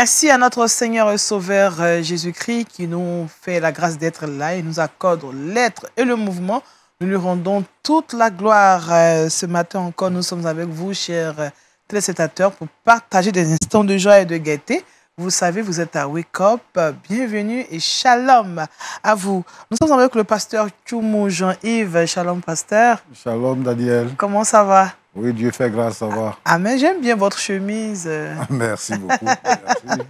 Merci à notre Seigneur et Sauveur euh, Jésus-Christ qui nous fait la grâce d'être là et nous accorde l'être et le mouvement. Nous lui rendons toute la gloire. Euh, ce matin encore, nous sommes avec vous, chers euh, téléspectateurs, pour partager des instants de joie et de gaieté. Vous savez, vous êtes à Wake Up. Bienvenue et shalom à vous. Nous sommes avec le pasteur Tchoumou Jean-Yves. Shalom, pasteur. Shalom, Daniel. Comment ça va oui, Dieu fait grâce, à va. Amen. j'aime bien votre chemise. Merci beaucoup.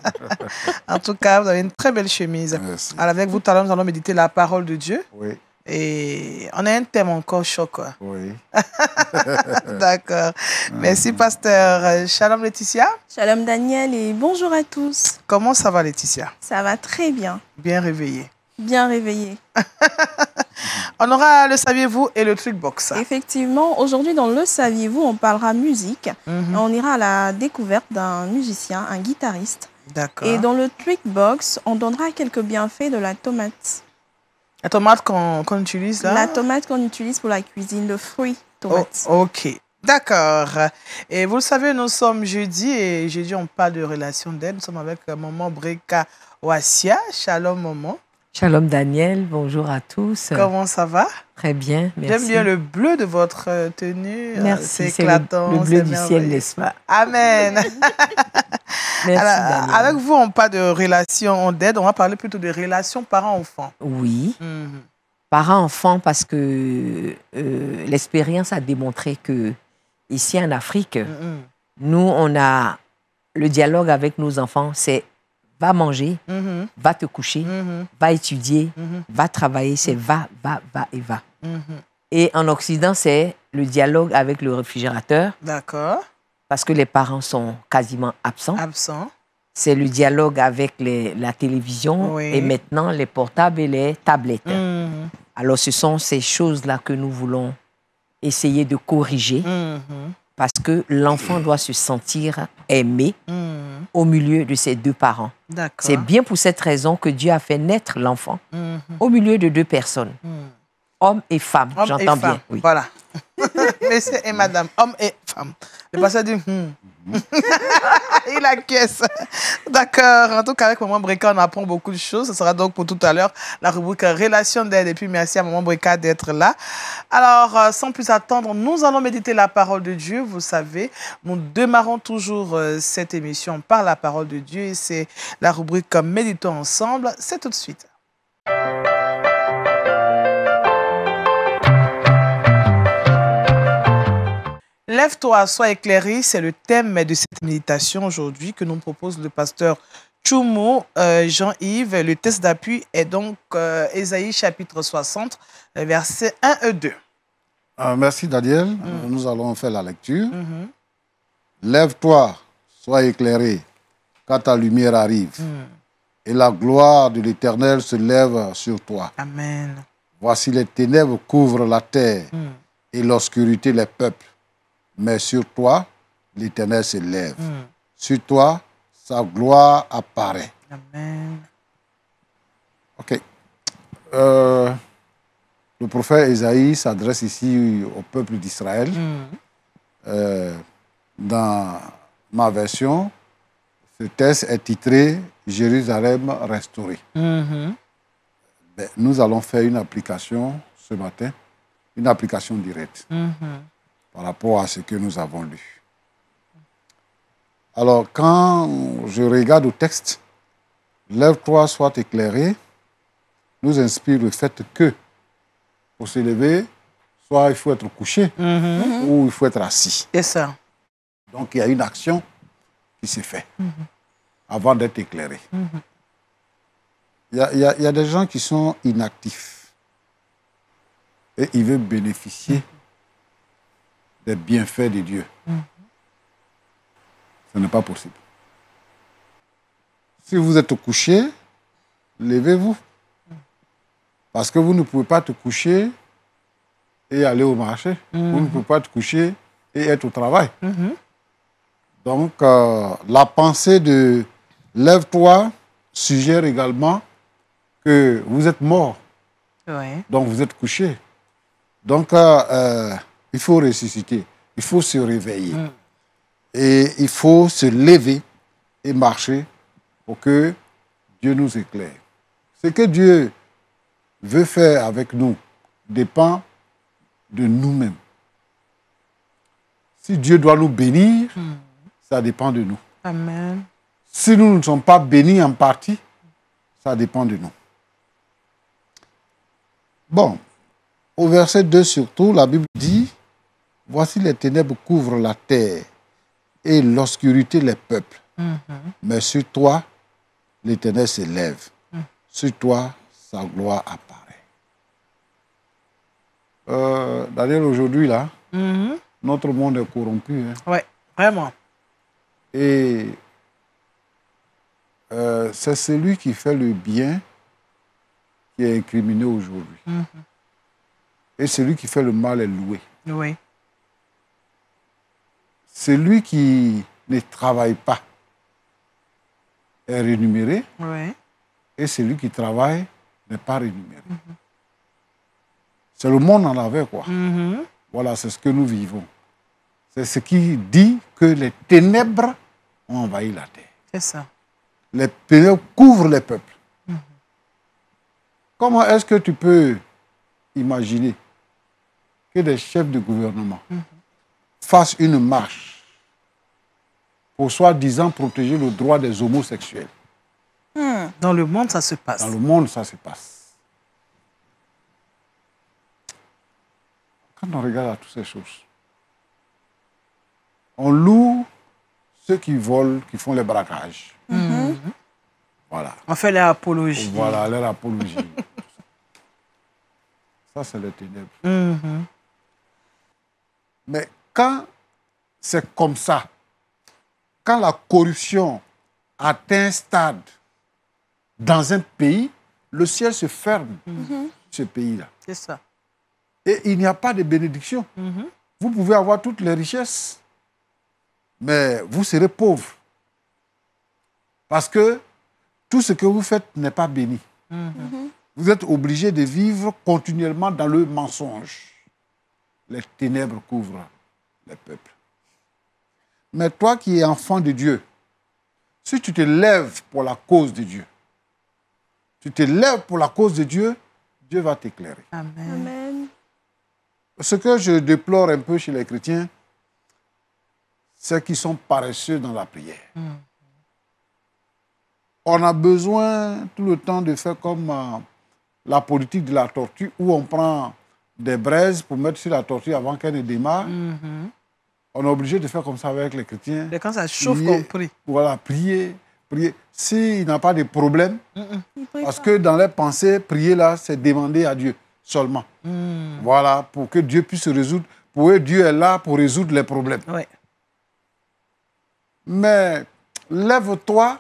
en tout cas, vous avez une très belle chemise. Merci. Alors, avec vous, tout nous allons méditer la parole de Dieu. Oui. Et on a un thème encore quoi. Oui. D'accord. Merci, pasteur. Shalom, Laetitia. Shalom, Daniel, et bonjour à tous. Comment ça va, Laetitia Ça va très bien. Bien réveillée bien réveillé. on aura le saviez-vous et le truc box. Effectivement, aujourd'hui dans le saviez-vous, on parlera musique. Mhm. On ira à la découverte d'un musicien, un guitariste. D'accord. Et dans le trick box, on donnera quelques bienfaits de la tomate. La tomate qu'on utilise là La tomate qu'on utilise pour la cuisine, le fruit tomate. Oh, ok, d'accord. Et vous le savez, nous sommes jeudi et jeudi on parle de relations d'aide. Nous sommes avec euh, maman Breka Wassia. Shalom maman. Shalom Daniel, bonjour à tous. Comment ça va Très bien, merci. J'aime bien le bleu de votre euh, tenue. Euh, merci, c'est éclatant. Le, le bleu du ciel, n'est-ce pas Amen. merci, avec vous, on parle de relations d'aide, on va parler plutôt de relations parents-enfants. Oui. Mhm. Parents-enfants, parce que euh, l'expérience a démontré que ici en Afrique, mhm. nous, on a le dialogue avec nos enfants, c'est va manger, mm-hmm. va te coucher, mm-hmm. va étudier, mm-hmm. va travailler, c'est va, va, va et va. Et en Occident, c'est le dialogue avec le réfrigérateur. D'accord. Parce que les parents sont quasiment absents. Absents. C'est le dialogue avec la télévision et maintenant les portables et les tablettes. Alors ce sont ces choses-là que nous voulons essayer de corriger parce que l'enfant doit se sentir aimé hmm. au milieu de ses deux parents. C'est bien pour cette raison que Dieu a fait naître l'enfant hmm. au milieu de deux personnes, hmm. homme et femme, j'entends bien. Voilà. Messieurs et madame, homme et femme. Le pasteur dit, Il acquiesce. D'accord. En tout cas, avec Maman Breka, on apprend beaucoup de choses. Ce sera donc pour tout à l'heure la rubrique relation d'aide. Et puis, merci à Maman Breka d'être là. Alors, euh, sans plus attendre, nous allons méditer la parole de Dieu. Vous savez, nous démarrons toujours euh, cette émission par la parole de Dieu. c'est la rubrique Méditons ensemble. C'est tout de suite. Lève-toi, sois éclairé, c'est le thème de cette méditation aujourd'hui que nous propose le pasteur Chumo euh, Jean-Yves. Le test d'appui est donc Esaïe euh, chapitre 60, versets 1 et 2. Euh, merci Daniel. Mm. Nous allons faire la lecture. Mm-hmm. Lève-toi, sois éclairé, quand ta lumière arrive. Mm. Et la gloire de l'Éternel se lève sur toi. Amen. Voici les ténèbres couvrent la terre mm. et l'obscurité les peuples mais sur toi, l'Éternel se lève. Hmm. Sur toi, sa gloire apparaît. Amen. OK. Euh, le prophète Esaïe s'adresse ici au peuple d'Israël. Hmm. Euh, dans ma version, ce texte est titré Jérusalem restaurée. Hmm. Ben, nous allons faire une application ce matin, une application directe par rapport à ce que nous avons lu. Alors, quand je regarde au texte, Lève-toi, soit éclairé, nous inspire le fait que pour se lever, soit il faut être couché mhm. ou il faut être assis. Et ça. Donc, il y a une action qui se fait mhm. avant d'être éclairé. Mhm. Il y, y, a, des gens qui sont inactifs et ils veulent bénéficier des bienfaits de Dieu. Mm-hmm. Ce n'est pas possible. Si vous êtes couché, levez-vous. Mm-hmm. Parce que vous ne pouvez pas te coucher et aller au marché. Mm-hmm. Vous ne pouvez pas te coucher et être au travail. Donc, euh, la pensée de lève-toi suggère également que vous êtes mort. Donc, vous êtes couché. Donc, euh, euh, il faut ressusciter. Il faut se réveiller. Hmm. Et il faut se lever et marcher pour que Dieu nous éclaire. Ce que Dieu veut faire avec nous dépend de nous-mêmes. Si Dieu doit nous bénir, hmm. ça dépend de nous. Amen. Si nous ne sommes pas bénis en partie, ça dépend de nous. Bon, au verset 2 surtout, la Bible dit, Voici les ténèbres couvrent la terre et l'obscurité les peuples. Mm-hmm. Mais sur toi, les ténèbres s'élèvent. Mm. Sur toi, sa gloire apparaît. Euh, D'ailleurs, aujourd'hui, là, mm-hmm. notre monde est corrompu. Hein. Oui, vraiment. Et euh, c'est celui qui fait le bien qui est incriminé aujourd'hui. Mm-hmm. Et celui qui fait le mal est loué. Oui. Celui qui ne travaille pas est rémunéré et celui qui travaille n'est pas rémunéré. Mhm. C'est le monde en avait, quoi. Mhm. Voilà, c'est ce que nous vivons. C'est ce qui dit que les ténèbres ont envahi la terre. C'est ça. Les ténèbres couvrent les peuples. Mhm. Comment est-ce que tu peux imaginer que des chefs de gouvernement fasse une marche pour soi-disant protéger le droit des homosexuels. Hmm. Dans le monde, ça se passe. Dans le monde, ça se passe. Quand on regarde à toutes ces choses, on loue ceux qui volent, qui font les braquages. Hmm. Voilà. On fait les Voilà, les apologies. ça, c'est le ténèbre. Hmm. Mais quand c'est comme ça, quand la corruption atteint un stade dans un pays, le ciel se ferme, mhm. ce pays-là. C'est ça. Et il n'y a pas de bénédiction. Mhm. Vous pouvez avoir toutes les richesses, mais vous serez pauvre. Parce que tout ce que vous faites n'est pas béni. Mhm. Vous êtes obligé de vivre continuellement dans le mensonge. Les ténèbres couvrent mais toi qui es enfant de Dieu, si tu te lèves pour la cause de Dieu, tu te lèves pour la cause de Dieu, Dieu va t'éclairer. Amen. Ce que je déplore un peu chez les chrétiens, c'est qu'ils sont paresseux dans la prière. Mm. On a besoin tout le temps de faire comme euh, la politique de la tortue, où on prend des braises pour mettre sur la tortue avant qu'elle ne démarre. Mm-hmm. On est obligé de faire comme ça avec les chrétiens. Mais quand ça chauffe, on prie. Voilà, prier, prier. S'il n'a pas de problème, parce que dans les pensées, prier là, c'est demander à Dieu seulement. Mm. Voilà, pour que Dieu puisse se résoudre. Pour eux, Dieu est là pour résoudre les problèmes. Mais lève-toi.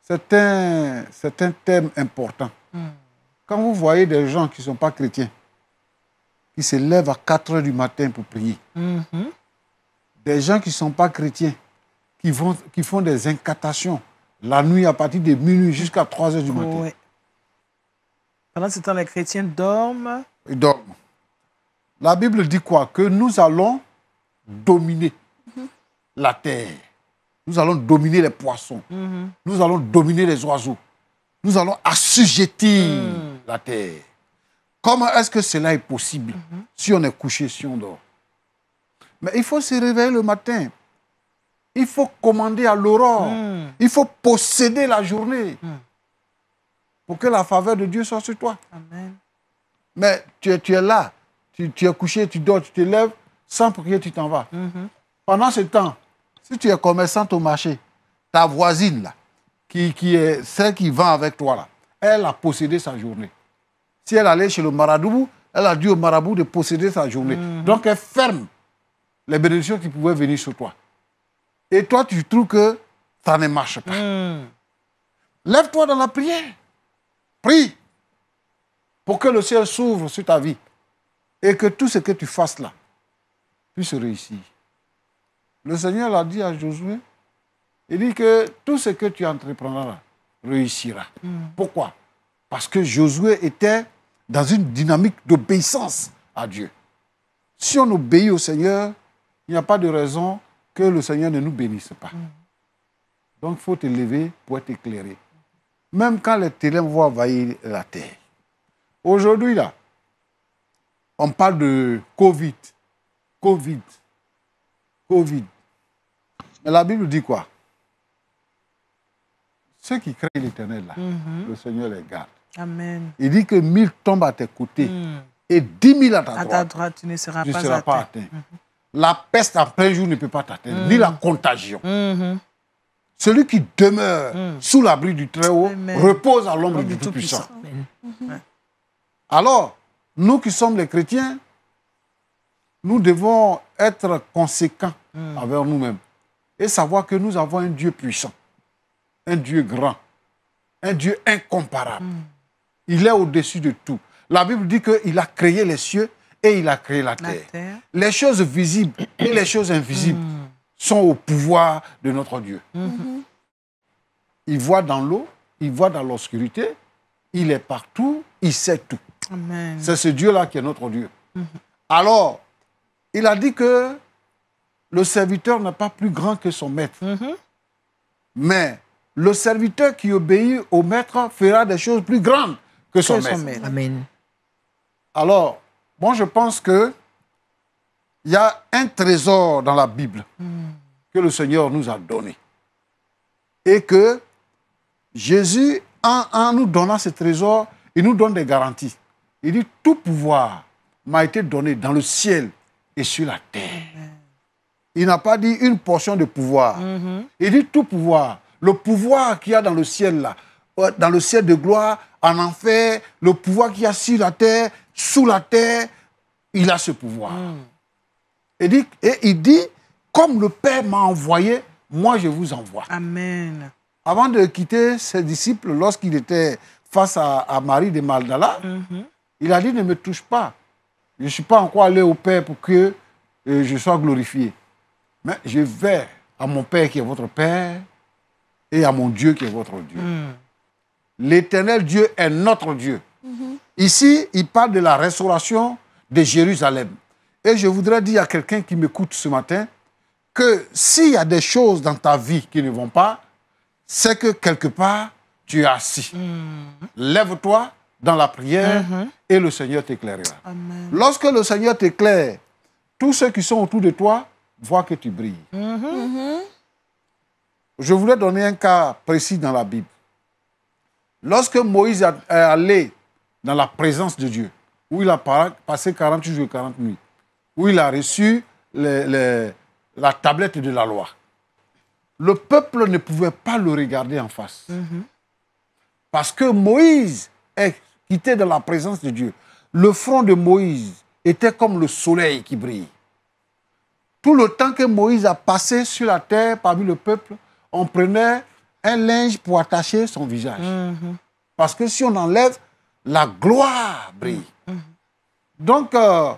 C'est un, un, thème important. Mm. Quand vous voyez des gens qui ne sont pas chrétiens, qui se lèvent à 4 heures du matin pour prier. Mm-hmm. Des gens qui ne sont pas chrétiens, qui, vont, qui font des incantations la nuit à partir de minuit jusqu'à 3 heures du matin. Pendant ce temps, les chrétiens dorment. Ils dorment. La Bible dit quoi Que nous allons dominer mm-hmm. la terre. Nous allons dominer les poissons. Mm-hmm. Nous allons dominer les oiseaux. Nous allons assujettir mm. la terre. Comment est-ce que cela est possible mhm. si on est couché, si on dort Mais il faut se réveiller le matin. Il faut commander à l'aurore. Hmm. Il faut posséder la journée hmm. pour que la faveur de Dieu soit sur toi. Mais tu es, là, tu, es couché, tu dors, tu te lèves, sans prier, tu t'en vas. Mhm. Pendant ce temps, si tu es commerçant au marché, ta voisine, qui, qui est celle qui vend avec toi, là, elle a possédé sa journée. Si elle allait chez le marabout, elle a dit au marabout de posséder sa journée. Mhm. Donc elle ferme les bénédictions qui pouvaient venir sur toi. Et toi, tu trouves que ça ne marche pas. Mhm. Lève-toi dans la prière. Prie pour que le ciel s'ouvre sur ta vie et que tout ce que tu fasses là puisse réussir. Le Seigneur l'a dit à Josué, il dit que tout ce que tu entreprendras réussira. Mhm. Pourquoi Parce que Josué était dans une dynamique d'obéissance à Dieu. Si on obéit au Seigneur, il n'y a pas de raison que le Seigneur ne nous bénisse pas. Donc il faut te lever pour être éclairé. Même quand les ténèbres vont envahir la terre. Aujourd'hui, là, on parle de Covid. Covid. Covid. Mais la Bible dit quoi Ceux qui créent l'éternel, là, mm-hmm. le Seigneur les garde. Amen. Il dit que mille tombent à tes côtés hmm. et dix mille à ta droite. tu ne seras, pas, atteint. Mhm. La peste après plein jour ne peut pas t'atteindre, hmm. ni la contagion. Mhm. Celui qui demeure hmm. sous l'abri du Très-Haut repose à l'ombre du, Tout-Puissant. Mhm. Alors, nous qui sommes les chrétiens, nous devons être conséquents envers nous-mêmes et savoir que nous avons un Dieu puissant, un Dieu grand, un Dieu incomparable. Il est au-dessus de tout. La Bible dit qu'il a créé les cieux et il a créé la, terre. Les choses visibles et les choses invisibles hmm. sont au pouvoir de notre Dieu. Mhm. Il voit dans l'eau, il voit dans l'obscurité, il est partout, il sait tout. C'est ce Dieu-là qui est notre Dieu. Mhm. Alors, il a dit que le serviteur n'est pas plus grand que son maître. Mhm. Mais le serviteur qui obéit au maître fera des choses plus grandes que Alors, bon, je pense que il y a un trésor dans la Bible hmm. que le Seigneur nous a donné. Et que Jésus, en, nous donnant ce trésor, il nous donne des garanties. Il dit, tout pouvoir m'a été donné dans le ciel et sur la terre. Il n'a pas dit une portion de pouvoir. Mm-hmm. Il dit tout pouvoir. Le pouvoir qu'il y a dans le ciel là, euh, dans le ciel de gloire, en enfer, le pouvoir qu'il y a sur la terre, sous la terre, il a ce pouvoir. Hmm. Et, il dit, comme le Père m'a envoyé, moi je vous envoie. Amen. Avant de quitter ses disciples, lorsqu'il était face à, Marie de Magdala, mm-hmm. il a dit, ne me touche pas. Je ne suis pas encore allé au Père pour que euh, je sois glorifié. Mais je vais à mon Père qui est votre Père et à mon Dieu qui est votre Dieu. Mm l'éternel Dieu est notre Dieu. Ici, il parle de la restauration de Jérusalem. Et je voudrais dire à quelqu'un qui m'écoute ce matin que s'il y a des choses dans ta vie qui ne vont pas, c'est que quelque part, tu es assis. Mm-hmm. Lève-toi dans la prière mm-hmm. et le Seigneur t'éclairera. Lorsque le Seigneur t'éclaire, tous ceux qui sont autour de toi voient que tu brilles. Mm-hmm. Je voulais donner un cas précis dans la Bible. Lorsque Moïse est allé dans la présence de Dieu, où il a passé 40 jours et 40 nuits, où il a reçu la tablette de la loi, le peuple ne pouvait pas le regarder en face. Mm-hmm. Parce que Moïse était dans la présence de Dieu. Le front de Moïse était comme le soleil qui brille. Tout le temps que Moïse a passé sur la terre parmi le peuple, on prenait un linge pour attacher son visage. Mm-hmm. Parce que si on enlève, la gloire brille. Mm-hmm. Donc, euh,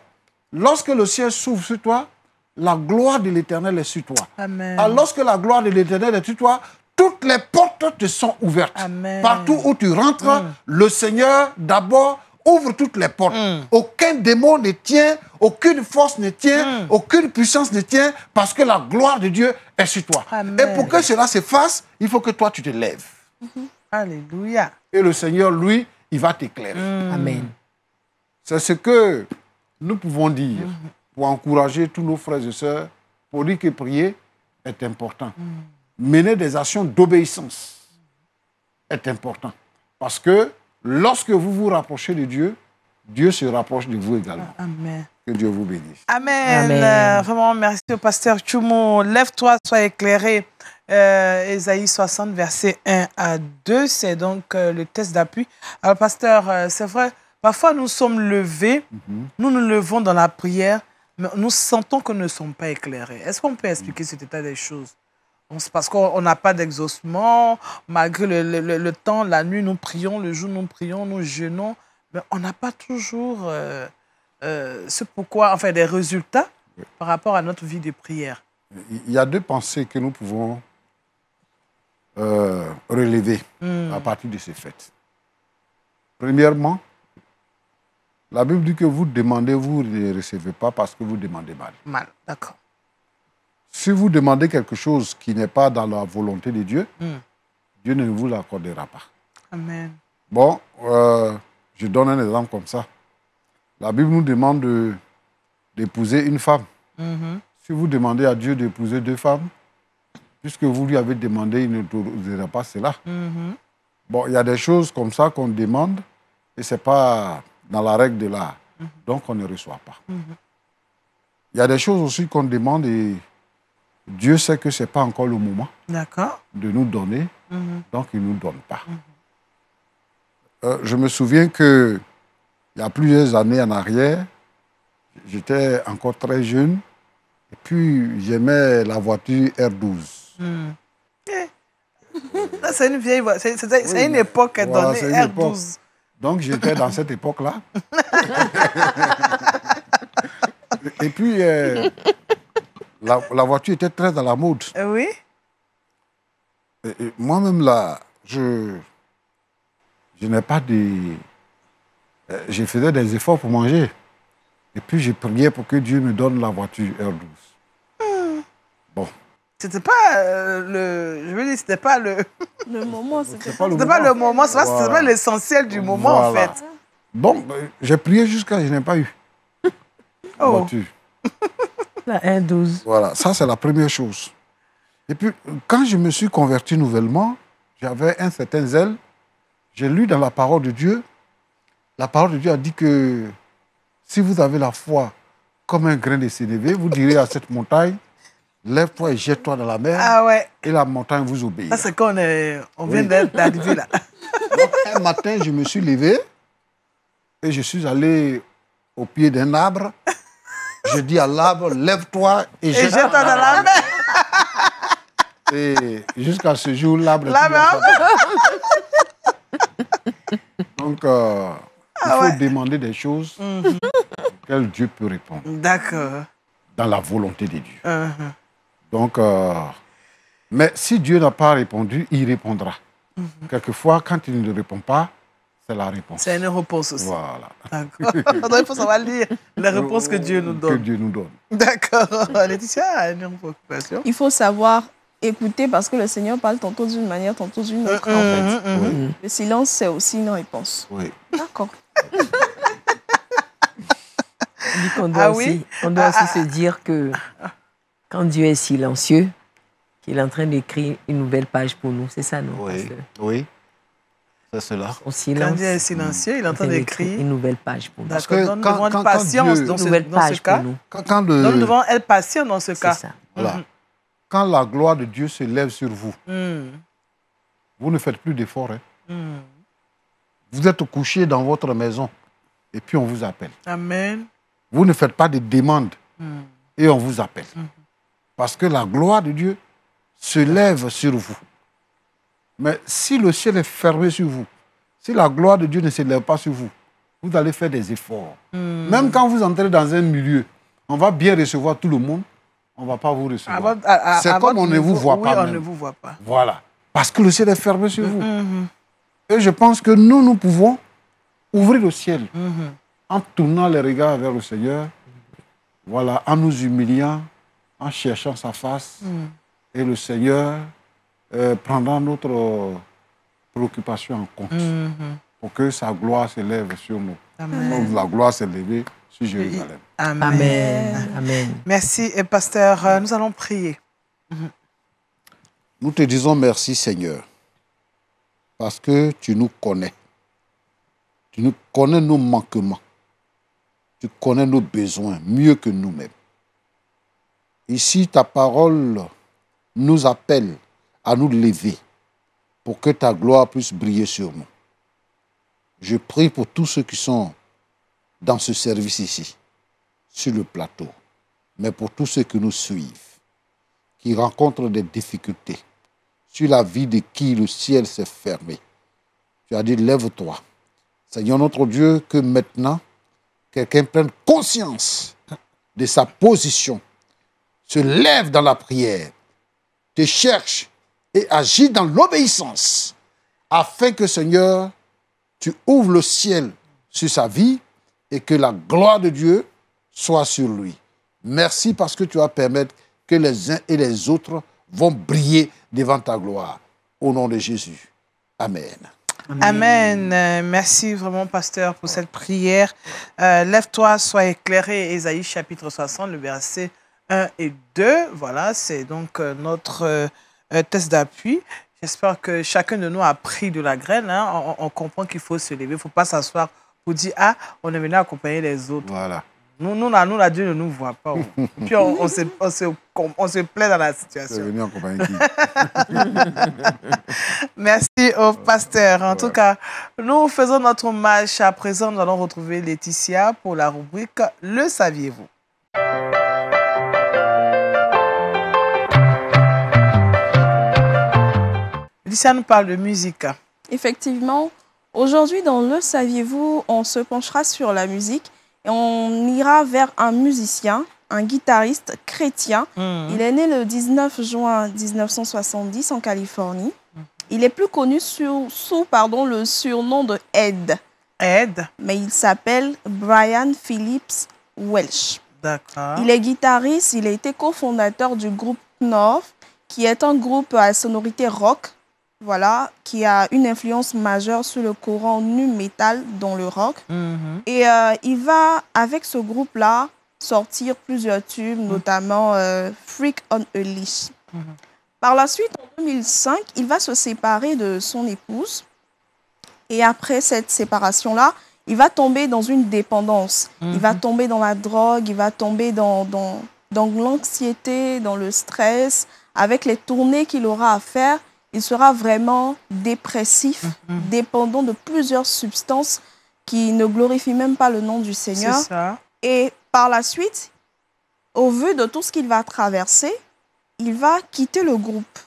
lorsque le ciel s'ouvre sur toi, la gloire de l'Éternel est sur toi. Amen. Alors, lorsque la gloire de l'Éternel est sur toi, toutes les portes te sont ouvertes. Partout où tu rentres, mm. le Seigneur d'abord ouvre toutes les portes. Mm. Aucun démon ne tient, aucune force ne tient, mm. aucune puissance ne tient, parce que la gloire de Dieu est sur toi. Et pour que cela se fasse, il faut que toi, tu te lèves. Mm-hmm. Alléluia. Et le Seigneur, lui, il va t'éclairer. Mm. Amen. C'est ce que nous pouvons dire mm-hmm. pour encourager tous nos frères et sœurs pour dire que prier est important. Mener des actions d'obéissance est important. Parce que Lorsque vous vous rapprochez de Dieu, Dieu se rapproche de vous également. Ah, amen. Que Dieu vous bénisse. Amen. Euh, vraiment, merci au pasteur Chumo. Lève-toi, sois éclairé. Euh, Ésaïe 60, versets 1 à 2, c'est donc euh, le test d'appui. Alors, pasteur, c'est vrai, parfois nous sommes levés, mhm. nous nous levons dans la prière, mais nous sentons que nous ne sommes pas éclairés. Est-ce qu'on peut expliquer cet état des choses parce qu'on n'a pas d'exhaustion, malgré le, temps, la nuit, nous prions, le jour, nous prions, nous jeûnons, mais on n'a pas toujours euh, euh, ce pourquoi, enfin, des résultats par rapport à notre vie de prière. Il y a deux pensées que nous pouvons euh, relever hmm. à partir de ces fêtes. Premièrement, la Bible dit que vous demandez, vous ne recevez pas parce que vous demandez mal. Mal, d'accord. Si vous demandez quelque chose qui n'est pas dans la volonté de Dieu, hmm. Dieu ne vous l'accordera pas. Amen. Bon, euh, je donne un exemple comme ça. La Bible nous demande d'épouser une femme. Mm-hmm. Si vous demandez à Dieu d'épouser deux femmes, puisque vous lui avez demandé, il ne vous donnera pas cela. Mm-hmm. Bon, il y a des choses comme ça qu'on demande et ce n'est pas dans la règle de l'art. Mm-hmm. Donc, on ne reçoit pas. Il y a des choses aussi qu'on demande et Dieu sait que ce n'est pas encore le moment de nous donner, mhm. donc il ne nous donne pas. Mhm. Euh, je me souviens que il y a plusieurs années en arrière, j'étais encore très jeune, et puis j'aimais la voiture R12. Hmm. Eh. c'est une vieille voiture, c'est une époque donnée, R12. Donc j'étais dans cette époque-là. et puis, euh, la, voiture était très dans la mode. Euh, oui. Moi-même, là, je, je n'ai pas de. Euh, je faisais des efforts pour manger. Et puis, je priais pour que Dieu me donne la voiture R12. Hmm. Bon. C'était pas euh, le. Je veux dire, c'était pas le. Le moment, c'était pas, pas, le moment. C'était pas l'essentiel du moment, en fait. Bon, j'ai prié jusqu'à. Je n'ai pas eu. Oh. La voiture. Voilà, ça c'est la première chose. Et puis, quand je me suis converti nouvellement, j'avais un certain zèle. J'ai lu dans la parole de Dieu. La parole de Dieu a dit que si vous avez la foi comme un grain de sénévé, vous direz à cette montagne, lève-toi et jette-toi dans la mer. Ah ouais. Et la montagne vous obéit. Parce qu'on on vient d'être d'arriver là. Donc, un matin, je me suis levé et je suis allé au pied d'un arbre je dis à l'arbre, lève-toi et, jette dans la mer. Et jusqu'à ce jour, l'arbre. Donc, euh, il ah faut demander des choses mhm. Dieu peut répondre. D'accord. Dans la volonté de Dieu. Mhm. Donc, euh, mais si Dieu n'a pas répondu, il répondra. Mhm. Quelquefois, quand il ne répond pas, c'est la réponse. C'est une réponse aussi. Voilà. D'accord. Donc, il faut savoir lire la euh, réponse que Dieu nous donne. Que Dieu nous donne. D'accord. Laetitia a une préoccupation. Il faut savoir écouter parce que le Seigneur parle tantôt d'une manière, tantôt d'une mm, autre, mm, en fait. Mm, le silence, c'est aussi une réponse. Oui. D'accord. on doit, ah aussi, on doit ah, aussi ah, se ah. dire que quand Dieu est silencieux, qu'il est en train d'écrire une nouvelle page pour nous. C'est ça, non Oui. oui cela. quand il est silencieux, il entend des cris. Une nouvelle page pour nous. Parce que nous quand, quand, patience dans, ce, dans ce cas. Nous. Quand, être le... dans ce cas. Quand la gloire de Dieu se lève sur vous, mm. vous ne faites plus d'efforts. Hein. Mm. Vous êtes couché dans votre maison et puis on vous appelle. Amen. Vous ne faites pas de demandes mm. et on vous appelle. Mm-hmm. Parce que la gloire de Dieu se lève sur vous. Mais si le ciel est fermé sur vous, si la gloire de Dieu ne s'élève pas sur vous, vous allez faire des efforts. Hmm. Même quand vous entrez dans un milieu, on va bien recevoir tout le monde, on ne va pas vous recevoir. C'est comme on ne vous, voit pas. Voilà. Parce que le ciel est fermé sur vous. Mm-hmm. Et je pense que nous, nous pouvons ouvrir le ciel mm-hmm. en tournant les regards vers le Seigneur, voilà, en nous humiliant, en cherchant sa face. Mm. Et le Seigneur euh, notre préoccupation en compte mhm. pour que sa gloire s'élève sur nous. Amen. la gloire s'élève sur Jérusalem. Amen. Amen. Amen. Merci, Et pasteur. Euh, nous allons prier. Mhm. Nous te disons merci, Seigneur, parce que tu nous connais. Tu nous connais nos manquements. Tu connais nos besoins mieux que nous-mêmes. Ici, ta parole nous appelle à nous lever pour que ta gloire puisse briller sur nous. Je prie pour tous ceux qui sont dans ce service ici, sur le plateau, mais pour tous ceux qui nous suivent, qui rencontrent des difficultés, sur la vie de qui le ciel s'est fermé. Tu as dit, lève-toi. Seigneur notre Dieu, que maintenant, quelqu'un prenne conscience de sa position, se lève dans la prière, te cherche et agis dans l'obéissance, afin que Seigneur, tu ouvres le ciel sur sa vie et que la gloire de Dieu soit sur lui. Merci parce que tu vas permettre que les uns et les autres vont briller devant ta gloire. Au nom de Jésus. Amen. Amen. Merci vraiment, pasteur, pour cette prière. Euh, lève-toi, sois éclairé. Ésaïe chapitre 60, le verset 1 et 2. Voilà, c'est donc euh, notre... Euh, un test d'appui. J'espère que chacun de nous a pris de la graine. Hein. On, comprend qu'il faut se lever. Il ne faut pas s'asseoir pour dire Ah, on est venu accompagner les autres. Voilà. Nous, nous, là, nous, Dieu ne nous voit pas. Puis on, se, plaît dans la situation. C'est venu accompagner qui Merci au pasteur. En tout cas, nous faisons notre match. À présent, nous allons retrouver Laetitia pour la rubrique Le saviez-vous ça nous parle de musique. Effectivement, aujourd'hui dans Le Saviez-vous, on se penchera sur la musique et on ira vers un musicien, un guitariste chrétien. Mhm. Il est né le 19 juin 1970 en Californie. Mhm. Il est plus connu sous, le surnom de Ed. Ed. Mais il s'appelle Brian Phillips Welsh. D'accord. Il est guitariste, il a été cofondateur du groupe North, qui est un groupe à sonorité rock voilà, qui a une influence majeure sur le courant nu metal dans le rock. Mhm. Et euh, il va, avec ce groupe-là, sortir plusieurs tubes, mhm. notamment euh, Freak on a Leash. Mhm. Par la suite, en 2005, il va se séparer de son épouse. Et après cette séparation-là, il va tomber dans une dépendance. Il va tomber dans la drogue, il va tomber dans l'anxiété, dans le stress, avec les tournées qu'il aura à faire il sera vraiment dépressif, mhm. dépendant de plusieurs substances qui ne glorifient même pas le nom du Seigneur. Ça. Et par la suite, au vu de tout ce qu'il va traverser, il va quitter le groupe.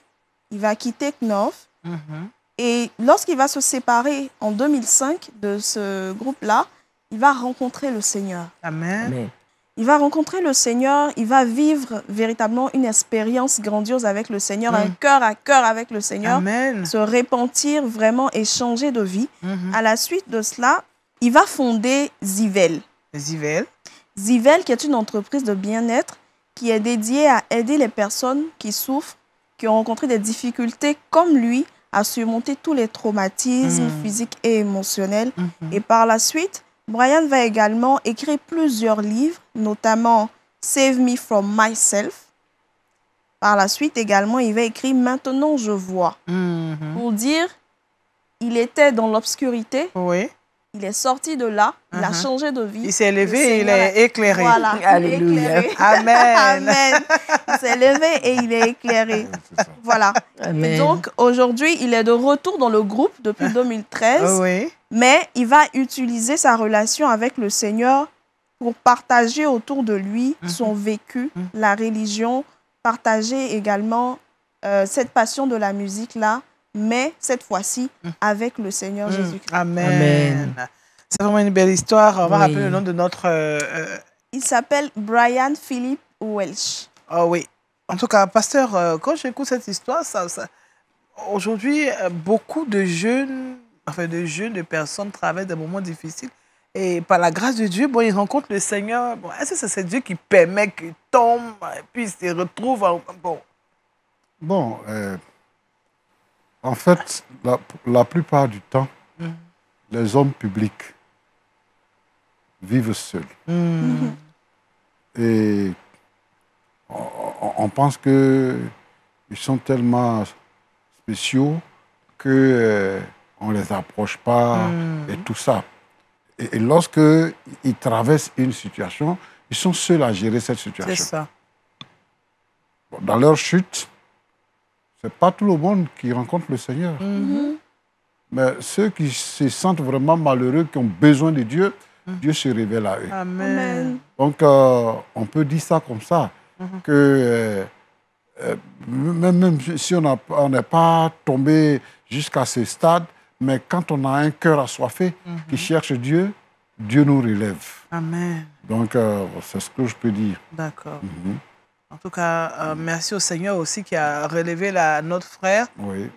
Il va quitter Knopf. Mhm. Et lorsqu'il va se séparer en 2005 de ce groupe-là, il va rencontrer le Seigneur. Amen il va rencontrer le Seigneur, il va vivre véritablement une expérience grandiose avec le Seigneur, un mm. cœur à cœur avec le Seigneur, se repentir vraiment et changer de vie. Mm-hmm. À la suite de cela, il va fonder Zivel. Zivel. Zivel, qui est une entreprise de bien-être qui est dédiée à aider les personnes qui souffrent, qui ont rencontré des difficultés comme lui, à surmonter tous les traumatismes mm. physiques et émotionnels. Mm-hmm. Et par la suite, Brian va également écrire plusieurs livres, notamment Save Me From Myself. Par la suite également, il va écrire Maintenant je vois. Mm-hmm. Pour dire, il était dans l'obscurité. Oui. Il est sorti de là, il a uh-huh. changé de vie. Il s'est levé et il est éclairé. Voilà, Alléluia. Amen. Amen. Il s'est levé et il est éclairé. voilà. donc aujourd'hui, il est de retour dans le groupe depuis 2013. Ah. oui. Mais il va utiliser sa relation avec le Seigneur pour partager autour de lui mm-hmm. son vécu, mm-hmm. la religion, partager également euh, cette passion de la musique-là mais cette fois-ci mm. avec le Seigneur mm. Jésus-Christ. Amen. C'est vraiment une belle histoire. On va rappeler le nom de notre... Euh, euh, il s'appelle Brian Philip Welsh. Ah oh oui. En tout cas, pasteur, euh, quand j'écoute cette histoire, ça, aujourd'hui, beaucoup de jeunes, enfin de jeunes, de personnes traversent des moments difficiles. Et par la grâce de Dieu, bon, ils rencontrent le Seigneur. Bon, Est-ce que c'est Dieu qui permet qu'ils tombent et puis ils se retrouvent Bon, bon en fait, la, plupart du temps, mm. les hommes publics vivent seuls. Mm. Et on, pense qu'ils sont tellement spéciaux qu'on euh, on ne les approche pas mm. et tout ça. Et, et lorsqu'ils traversent une situation, ils sont seuls à gérer cette situation. C'est Ça. Dans leur chute, n'est pas tout le monde qui rencontre le Seigneur. Mhm. Mm-hmm. Mais ceux qui se sentent vraiment malheureux, qui ont besoin de Dieu, mm. Dieu se révèle à eux. Amen. Donc, euh, on peut dire ça comme ça, mm-hmm. que euh, euh, même, même, si on n'est pas tombé jusqu'à ce stade, mais quand on a un cœur assoiffé mm-hmm. qui cherche Dieu, Dieu nous relève. Amen. Donc, c'est ce que je peux dire. D'accord. En tout cas, euh, merci au Seigneur aussi qui a relevé notre frère.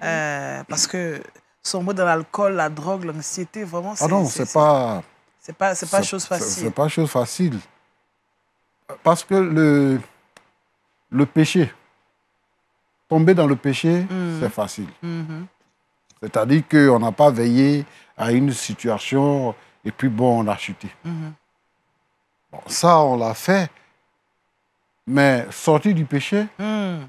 Euh, parce que sombrer dans l'alcool, la drogue, l'anxiété, vraiment, c'est. Ah non, c'est pas. C'est pas, pas chose facile. C'est pas chose facile. Parce que le, le péché, tomber dans le péché, mm. c'est facile. Mm-hmm. C'est-à-dire qu'on n'a pas veillé à une situation et puis bon, on a chuté. Mm-hmm. ça, on l'a fait mais sortir du péché, hmm.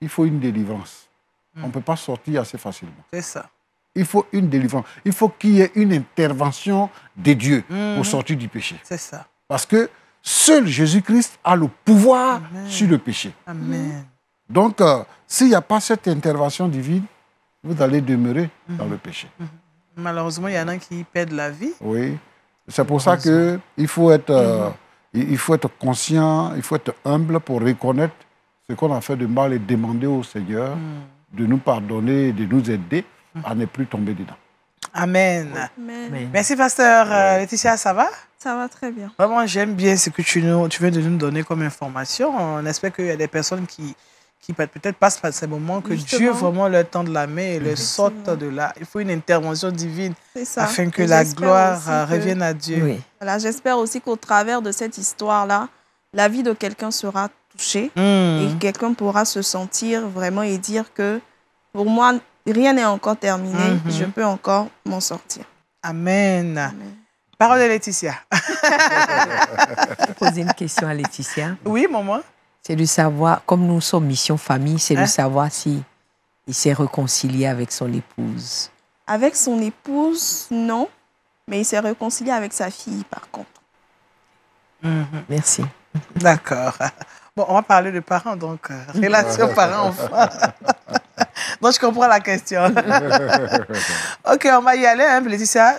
il faut une délivrance. On ne hmm. peut pas sortir assez facilement. C'est ça. Il faut une délivrance. Il faut qu'il y ait une intervention des dieux hmm. pour sortir du péché. C'est ça. Parce que seul Jésus-Christ a le pouvoir sur le péché. Amen. Donc, euh, s'il n'y a pas cette intervention divine, vous allez demeurer dans le péché. Malheureusement, il y en a qui perdent la vie. Oui. C'est pour ça qu'il faut être... Euh, il faut être conscient, il faut être humble pour reconnaître ce qu'on a fait de mal et demander au Seigneur hmm. de nous pardonner, de nous aider hmm. à ne plus tomber dedans. Amen. Merci, pasteur. Euh, Laetitia, ça va? Ça va très bien. Vraiment, j'aime bien ce que tu, nous, tu viens de nous donner comme information. On espère qu'il y a des personnes qui, peut-être passe par ces moments que Dieu vraiment leur tend de la main et le sort de là. Il faut une intervention divine afin que la gloire euh, revienne à Dieu. j'espère aussi qu'au travers de cette histoire-là, la vie de quelqu'un sera touchée hmm. et quelqu'un pourra se sentir vraiment et dire que pour moi, rien n'est encore terminé, mhm. je peux encore m'en sortir. Amen. Parole de Laetitia. poser une question à Laetitia. Oui, maman. C'est de savoir, comme nous sommes mission famille, c'est de hein? savoir si il s'est réconcilié avec son épouse. Avec son épouse, non, mais il s'est réconcilié avec sa fille, par contre. Merci. D'accord. Bon, on va parler de parents, donc, relations euh, relation parents donc, je comprends la question. ok, on va y aller, hein,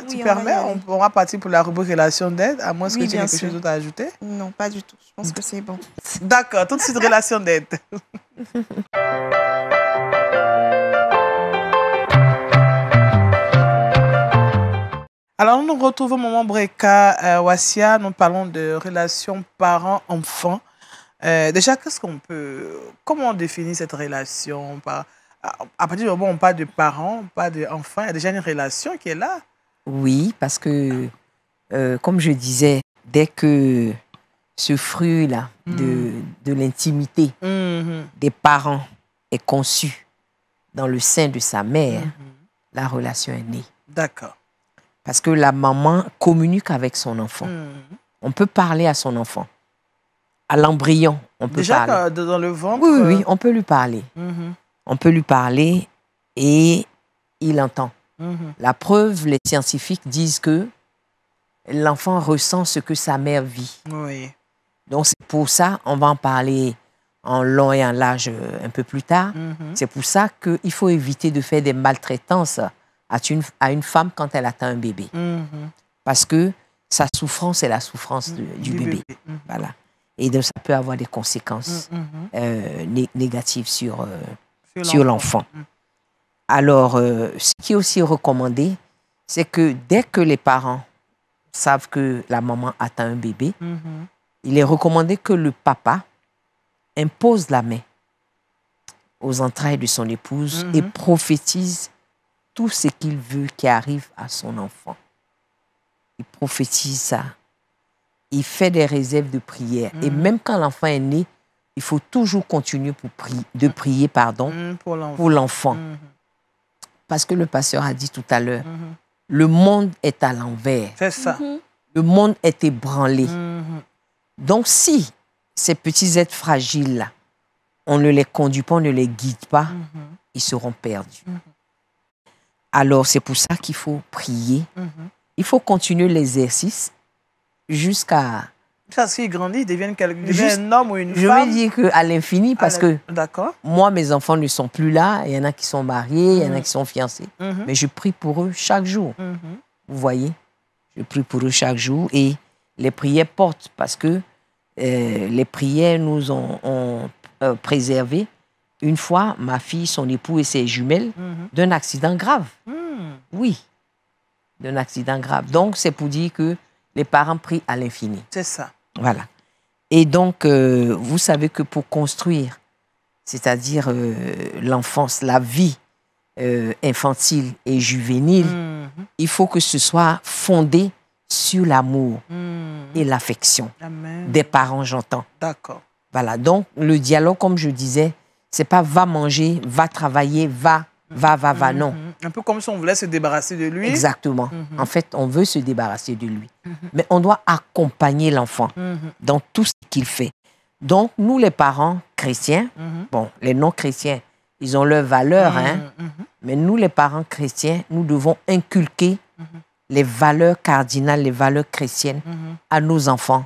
tu permets on, va partir pour la rubrique relation d'aide, à moins que tu aies quelque chose à ajouter. Non, pas du tout. Je pense que c'est bon. D'accord, tout de suite, relation d'aide. Alors, nous nous retrouvons au moment Breka euh, Wassia. Nous parlons de relations parents-enfants. Euh, déjà, qu'est-ce qu'on peut. Comment on définit cette relation par, à, partir du moment où on parle de parents, pas d'enfants, il y a déjà une relation qui est là Oui, parce que, euh, comme je disais, dès que ce fruit-là mm. de, l'intimité mm-hmm. des parents est conçu dans le sein de sa mère, mm-hmm. la relation est née. D'accord. Parce que la maman communique avec son enfant. Mm-hmm. On peut parler à son enfant à l'embryon, on peut parler. dans le ventre. Oui, oui, euh, on peut lui parler. Mhm. On peut lui parler et il entend. Mhm. La preuve, les scientifiques disent que l'enfant ressent ce que sa mère vit. Donc c'est pour ça, on va en parler en long et en large euh, un peu plus tard. Mhm. C'est pour ça qu'il faut éviter de faire des maltraitances à une, à une femme quand elle attend un bébé. Parce que sa souffrance est la souffrance mm, du, bébé. Voilà. Et donc, ça peut avoir des conséquences mm, mm, mm. Euh, négatives euh, sur, sur l'enfant. Alors, euh, ce qui est aussi recommandé, c'est que dès que les parents savent que la maman attend un bébé, mm-hmm. il est recommandé que le papa impose la main aux entrailles de son épouse et mm-hmm. prophétise tout ce qu'il veut qui arrive à son enfant. Il prophétise ça il fait des réserves de prière. Et mm. même quand l'enfant est né, il faut toujours continuer pour de mm. prier pardon, mm, pour l'enfant. Mm-hmm. Parce que le pasteur a dit tout à l'heure, mm-hmm. le monde est à l'envers. C'est ça. Mm-hmm. Le monde est ébranlé. Donc si ces petits êtres fragiles on ne les conduit pas, on ne les guide pas, ils seront perdus. Alors c'est pour ça qu'il faut prier. Il faut continuer l'exercice jusqu'à... Ça, s'il grandit, il devient, quelqu'un, un homme ou une femme. Je veux dire qu'à l'infini, parce que moi, mes enfants ne sont plus là. Il y en a qui sont mariés, il y en a mhm. qui sont fiancés. Mhm. Mais je prie pour eux chaque jour. Mhm. Vous voyez Je prie pour eux chaque jour et les prières portent parce que euh, les prières nous ont, préservés. Euh, préservé. Une fois, ma fille, son époux et ses jumelles d'un accident grave. Hmm. Oui, d'un accident grave. Donc, c'est pour dire que les parents prient à l'infini. C'est ça. Voilà. Et donc, euh, vous savez que pour construire, c'est-à-dire euh, l'enfance, la vie euh, infantile et juvénile, mhm. il faut que ce soit fondé sur l'amour mhm. et l'affection des parents, j'entends. D'accord. Voilà. Donc, le dialogue, comme je disais, c'est pas va manger, va travailler, va va, va, va, mhm. non. Mhm. Un peu comme si on voulait se débarrasser de lui. Exactement. Mhm. En fait, on veut se débarrasser de lui. Mais on doit accompagner l'enfant dans tout ce qu'il fait. Donc, nous, les parents chrétiens, bon, les non-chrétiens, ils ont leurs valeurs, hein, mais nous, les parents chrétiens, nous devons inculquer les valeurs cardinales, les valeurs chrétiennes à nos enfants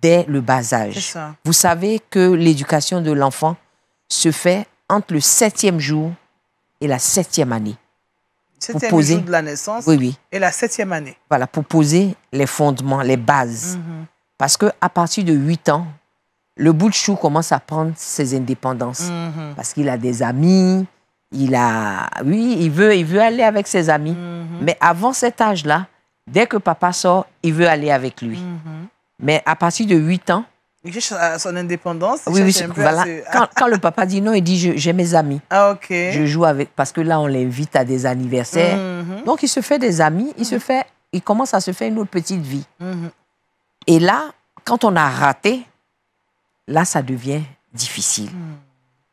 dès le bas âge. Vous savez que l'éducation de l'enfant se fait entre le septième jour et la septième année. Septième pour poser, de la naissance oui, et la septième année. Voilà, pour poser les fondements, les bases. Mhm. parce que Parce qu'à partir de 8 ans, le bout de commence à prendre ses indépendances. Mhm. Parce qu'il a des amis, il a... Oui, il veut, il veut aller avec ses amis. Mhm. Mais avant cet âge-là, dès que papa sort, il veut aller avec lui. Mais à partir de 8 ans, il cherche son indépendance. oui, oui, quand, le papa dit non, il dit j'ai mes amis. Ah, ok. Je joue avec. Parce que là, on l'invite à des anniversaires. Mhm. Donc, il se fait des amis, il, se mhm. fait, il commence à se faire une autre petite vie. Mhm. Et là, quand on a raté, là, ça devient difficile.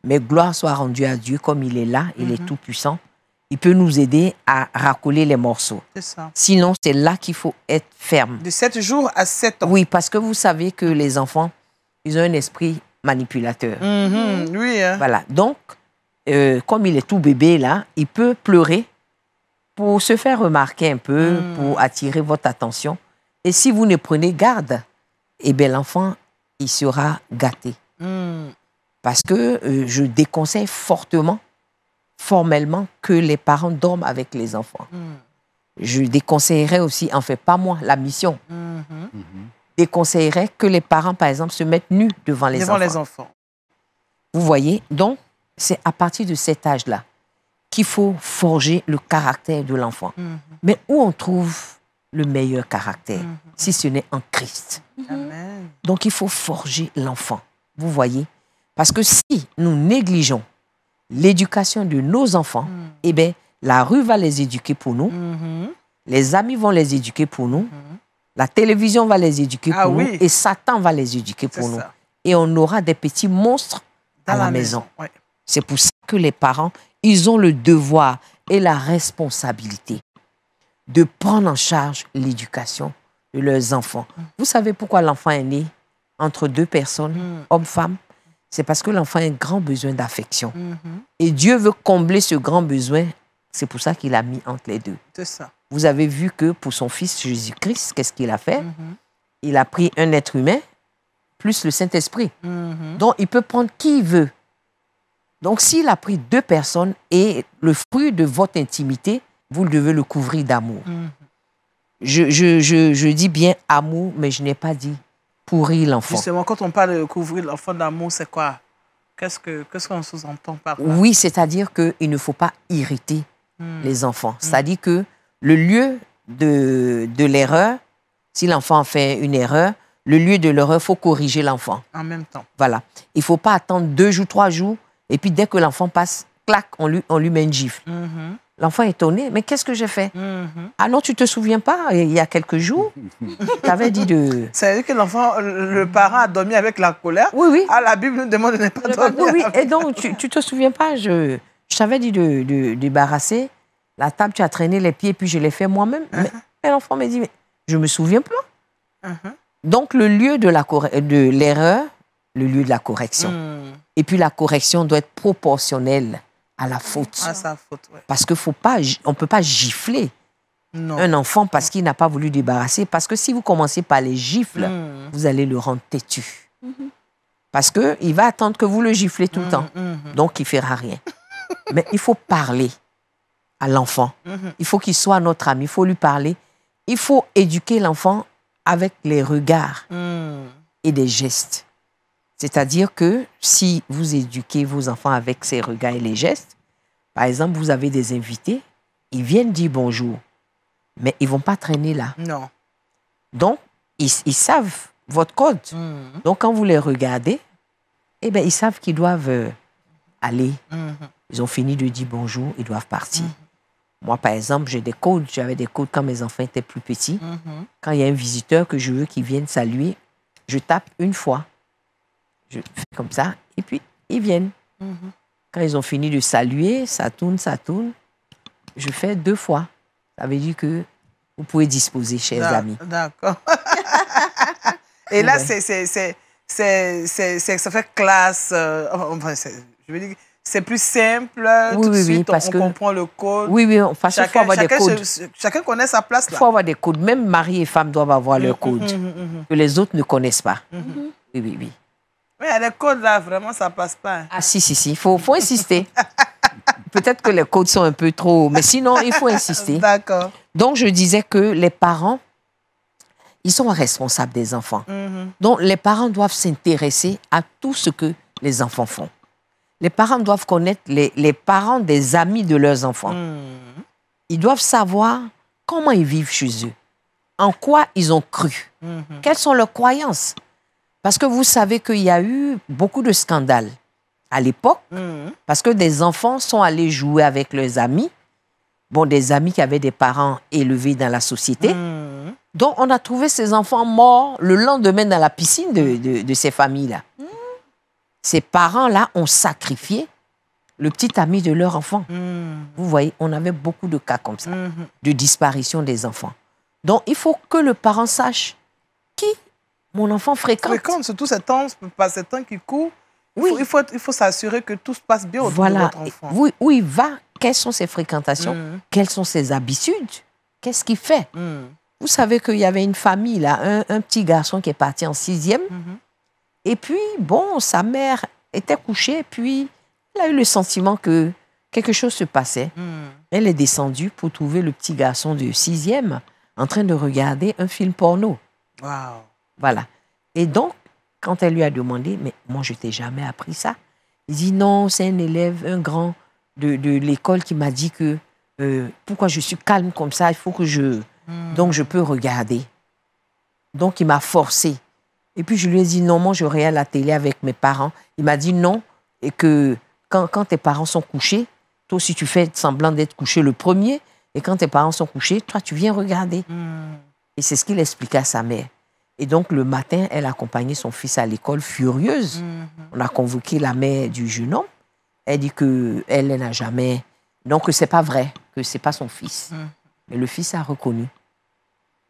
Mais gloire soit rendue à Dieu, comme il est là, il est tout-puissant. Il peut nous aider à racoler les morceaux. Ça. Sinon, c'est là qu'il faut être ferme. De 7 jours à 7 ans. Oui, parce que vous savez que les enfants, ils ont un esprit manipulateur. Mm-hmm. Oui. Hein. Voilà. Donc, euh, comme il est tout bébé là, il peut pleurer pour se faire remarquer un peu, mm. pour attirer votre attention. Et si vous ne prenez garde, eh bien l'enfant, il sera gâté. Mm. Parce que euh, je déconseille fortement, formellement, que les parents dorment avec les enfants. Mm. Je déconseillerais aussi, en fait, pas moi, la mission. Mm-hmm. Mm-hmm déconseillerait que les parents, par exemple, se mettent nus devant les enfants. les enfants. Vous voyez Donc, c'est à partir de cet âge-là qu'il faut forger le caractère de l'enfant. Mhm. Mais où on trouve le meilleur caractère, mhm. si ce n'est en Christ mhm. Donc, il faut forger l'enfant. Vous voyez Parce que si nous négligeons l'éducation de nos enfants, eh bien, la rue va les éduquer pour nous, les amis vont les éduquer pour nous, la télévision va les éduquer ah pour nous et Satan va les éduquer pour nous. Et on aura des petits monstres dans à la, maison. C'est pour ça que les parents, ils ont le devoir et la responsabilité de prendre en charge l'éducation de leurs enfants. Mm. Vous savez pourquoi l'enfant est né entre deux personnes, mm. homme-femme C'est parce que l'enfant a un grand besoin d'affection. Mm-hmm. Et Dieu veut combler ce grand besoin. C'est pour ça qu'il a mis entre les deux. C'est ça. Vous avez vu que pour son fils Jésus-Christ, qu'est-ce qu'il a fait mm-hmm. Il a pris un être humain plus le Saint-Esprit. Mm-hmm. Donc, il peut prendre qui il veut. Donc, s'il a pris deux personnes et le fruit de votre intimité, vous devez le couvrir d'amour. Mm-hmm. je, je, je, je, dis bien amour, mais je n'ai pas dit pourrir l'enfant. Justement, quand on parle de couvrir l'enfant d'amour, c'est quoi Qu'est-ce qu'on sous-entend par là Oui, c'est-à-dire qu'il ne faut pas irriter mm. les enfants. Mm. C'est-à-dire que le lieu de, de l'erreur, si l'enfant fait une erreur, le lieu de l'erreur, il faut corriger l'enfant. En même temps. Voilà. Il ne faut pas attendre deux jours, trois jours, et puis dès que l'enfant passe, clac, on lui, on lui met une gifle. Mm-hmm. L'enfant est étonné, mais qu'est-ce que j'ai fait mm-hmm. Ah non, tu te souviens pas, il y a quelques jours, tu avais dit de... cest veut dire que l'enfant, le parent a dormi avec la colère. Oui, oui. Ah, la Bible nous demande de ne pas dormir. Oui, et donc, tu ne te souviens pas, je, je t'avais dit de, de débarrasser la table, tu as traîné les pieds, puis je l'ai fait moi-même. Mais uh-huh. l'enfant me dit, mais je me souviens plus. Uh-huh. Donc, le lieu de l'erreur, le lieu de la correction. Hmm. Et puis, la correction doit être proportionnelle à la faute. À sa faute ouais. Parce qu'on ne peut pas gifler un enfant parce qu'il n'a pas voulu débarrasser. Parce que si vous commencez par les gifles, hmm. vous allez le rendre têtu. Mm-hmm. Parce que Parce qu'il va attendre que vous le giflez tout le hmm, temps. Donc, il ne fera rien. Mais il faut parler l'enfant. Mhm. Il faut qu'il soit notre ami, il faut lui parler. Il faut éduquer l'enfant avec les regards mm. et des gestes. C'est-à-dire que si vous éduquez vos enfants avec ces regards et les gestes, par exemple, vous avez des invités, ils viennent dire bonjour, mais ils vont pas traîner là. Non. Donc, ils, savent votre code. Mm. Donc, quand vous les regardez, eh bien, ils savent qu'ils doivent euh, aller. Mm-hmm. Ils ont fini de dire bonjour, ils doivent partir. Mm-hmm. Moi, par exemple, j'ai des codes. J'avais des codes quand mes enfants étaient plus petits. Mm-hmm. Quand il y a un visiteur que je veux qu'il vienne saluer, je tape une fois. Je fais comme ça, et puis ils viennent. Mm-hmm. Quand ils ont fini de saluer, ça tourne, ça tourne. Je fais deux fois. Ça veut dire que vous pouvez disposer, chers amis. D'accord. et là, c'est, ça fait classe. Euh, je veux dire, c'est plus simple. tout de suite, on comprend le code. Oui, oui, parce chacun, faut avoir des codes. chacun connaît sa place. Il faut avoir des codes. Même mari et femme doivent avoir leurs leur mm-hmm, code, mm-hmm, mm-hmm, que les autres ne connaissent pas. Oui, oui, oui. Mais il y a des codes là, vraiment, ça ne passe pas. Hein. Ah, si, si, si. Il faut, faut insister. Peut-être que les codes sont un peu trop. Mais sinon, il faut insister. D'accord. Donc, je disais que les parents, ils sont responsables des enfants. Donc, les parents doivent s'intéresser à tout ce que les enfants font les parents doivent connaître les, parents des amis de leurs enfants. Mm-hmm. Ils doivent savoir comment ils vivent chez eux, en quoi ils ont cru, mm-hmm. quelles sont leurs croyances. Parce que vous savez qu'il y a eu beaucoup de scandales à l'époque, mm-hmm. parce que des enfants sont allés jouer avec leurs amis, bon, des amis qui avaient des parents élevés dans la société. Donc on a trouvé ces enfants morts le lendemain dans la piscine de ces familles-là ces parents-là ont sacrifié le petit ami de leur enfant. Hmm. Vous voyez, on avait beaucoup de cas comme ça, hmm. de disparition des enfants. Donc, il faut que le parent sache qui mon enfant fréquente. Fréquente, surtout cet temps, pas cet temps qui court. Oui. Il faut, il faut, s'assurer que tout se passe bien autour voilà. de votre enfant. Où, où il va, quelles sont ses fréquentations, hmm. quelles sont ses habitudes, qu'est-ce qu'il fait. Vous savez qu'il y avait une famille, là, un, petit garçon qui est parti en sixième et puis, bon, sa mère était couchée, puis elle a eu le sentiment que quelque chose se passait. Hmm. Elle est descendue pour trouver le petit garçon de sixième en train de regarder un film porno. Wow. Voilà. Et donc, quand elle lui a demandé, mais moi, je t'ai jamais appris ça, il dit, non, c'est un élève, un grand de, l'école qui m'a dit que euh, pourquoi je suis calme comme ça, il faut que je... Hmm. Donc, je peux regarder. Donc, il m'a forcé. Et puis je lui ai dit non, moi je à la télé avec mes parents. Il m'a dit non, et que quand, tes parents sont couchés, toi aussi tu fais semblant d'être couché le premier, et quand tes parents sont couchés, toi tu viens regarder. Hmm. Et c'est ce qu'il expliqua à sa mère. Et donc le matin, elle accompagnait son fils à l'école furieuse. Mm-hmm. On a convoqué la mère du jeune homme. Elle dit que elle, n'a jamais. Donc que c'est pas vrai, que c'est pas son fils. Mm-hmm. Mais le fils a reconnu.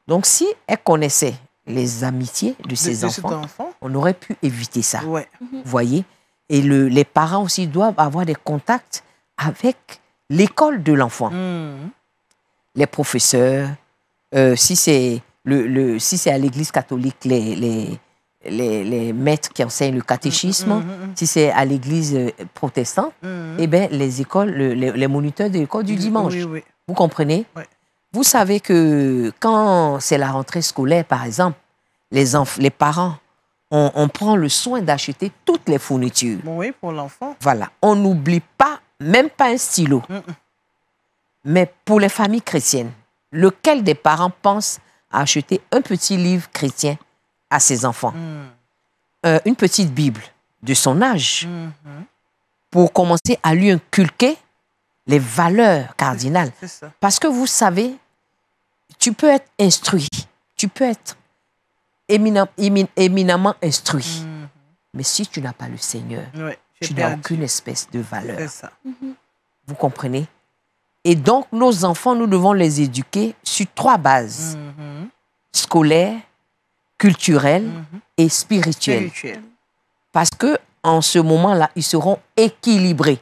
Donc si elle connaissait les amitiés de, ses enfants, on aurait pu éviter ça. Mhm. Vous voyez Et les parents aussi doivent avoir des contacts avec l'école de l'enfant. Mhm. Les professeurs, euh, si c'est à l'église catholique, les, les, maîtres qui enseignent le catéchisme, mhm, si c'est à l'église euh, protestante, eh bien, les écoles, les, moniteurs de l'école du dimanche. Vous comprenez vous savez que quand c'est la rentrée scolaire, par exemple, les, les parents, on, prend le soin d'acheter toutes les fournitures. Oui, pour l'enfant. Voilà. On n'oublie pas, même pas un stylo. Mais pour les familles chrétiennes, lequel des parents pense à acheter un petit livre chrétien à ses enfants mm. euh, Une petite Bible de son âge mm-hmm. pour commencer à lui inculquer les valeurs cardinales. Parce que vous savez, tu peux être instruit, tu peux être éminemment instruit, mhm. mais si tu n'as pas le Seigneur, tu n'as aucune espèce de valeur. Ça. Mhm. Vous comprenez Et donc, nos enfants, nous devons les éduquer sur trois bases mhm. Scolaire, culturelle et spirituelle. Spirituel. Parce que en ce moment-là, ils seront équilibrés.